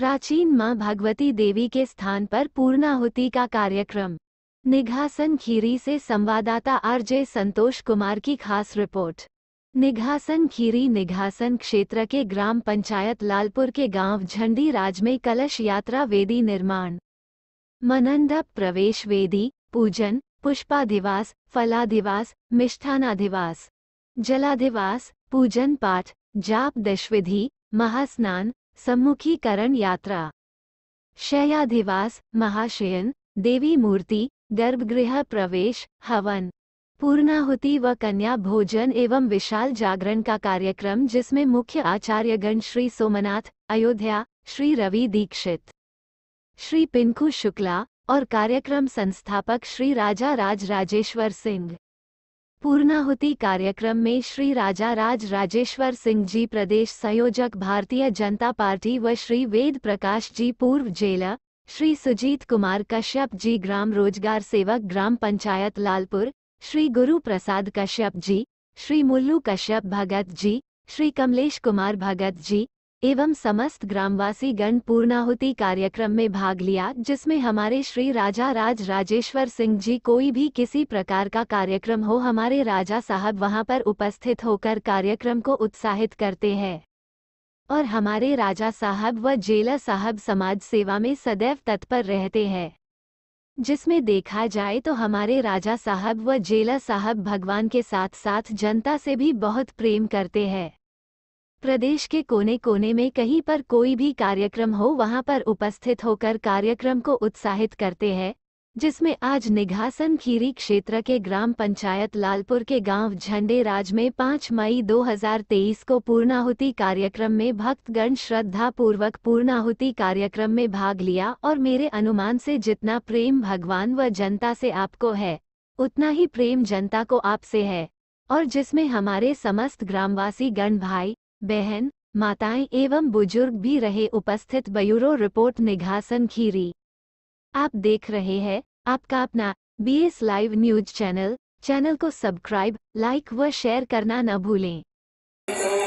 प्राचीन माँ भगवती देवी के स्थान पर पूर्णाहुति का कार्यक्रम निघासन खीरी से संवाददाता आरजे संतोष कुमार की खास रिपोर्ट निघासन खीरी निघासन क्षेत्र के ग्राम पंचायत लालपुर के गांव झंडी राज में कलश यात्रा वेदी निर्माण मनंदप प्रवेश वेदी पूजन पुष्पाधिवास फलाधिवास मिष्ठानाधिवास जलाधिवास पूजन पाठ जाप दशविधि महास्नान सम्मुखीकरण यात्रा शयाधिवास महाशयन देवी मूर्ति गर्भगृह प्रवेश हवन पूर्णाहुति व कन्या भोजन एवं विशाल जागरण का कार्यक्रम जिसमें मुख्य आचार्यगण श्री सोमनाथ अयोध्या श्री रवि दीक्षित श्री पिंकू शुक्ला और कार्यक्रम संस्थापक श्री राजा राज राजेश्वर सिंह पूर्णाहुति कार्यक्रम में श्री राजा राज राजेश्वर सिंह जी प्रदेश संयोजक भारतीय जनता पार्टी व श्री वेद प्रकाश जी पूर्व जेला श्री सुजीत कुमार कश्यप जी ग्राम रोजगार सेवक ग्राम पंचायत लालपुर श्री गुरु प्रसाद कश्यप जी श्री मुल्लू कश्यप भगत जी श्री कमलेश कुमार भगत जी एवं समस्त ग्रामवासी गण पूर्णाहुति कार्यक्रम में भाग लिया जिसमें हमारे श्री राजा राज राजेश्वर सिंह जी कोई भी किसी प्रकार का कार्यक्रम हो हमारे राजा साहब वहां पर उपस्थित होकर कार्यक्रम को उत्साहित करते हैं और हमारे राजा साहब व जेलर साहब समाज सेवा में सदैव तत्पर रहते हैं जिसमें देखा जाए तो हमारे राजा साहब व जेलर साहब भगवान के साथ साथ जनता से भी बहुत प्रेम करते हैं प्रदेश के कोने कोने में कहीं पर कोई भी कार्यक्रम हो वहां पर उपस्थित होकर कार्यक्रम को उत्साहित करते हैं जिसमें आज निघासन खीरी क्षेत्र के ग्राम पंचायत लालपुर के गांव झंडे राज में 5 मई 2023 को पूर्णाहुति कार्यक्रम में भक्तगण श्रद्धा पूर्वक पूर्णाहुति कार्यक्रम में भाग लिया और मेरे अनुमान से जितना प्रेम भगवान व जनता से आपको है उतना ही प्रेम जनता को आपसे है और जिसमें हमारे समस्त ग्रामवासी गण भाई बहन माताएं एवं बुजुर्ग भी रहे उपस्थित ब्यूरो रिपोर्ट निघासन खीरी आप देख रहे हैं आपका अपना BS live news channel channel को सब्सक्राइब लाइक व शेयर करना न भूलें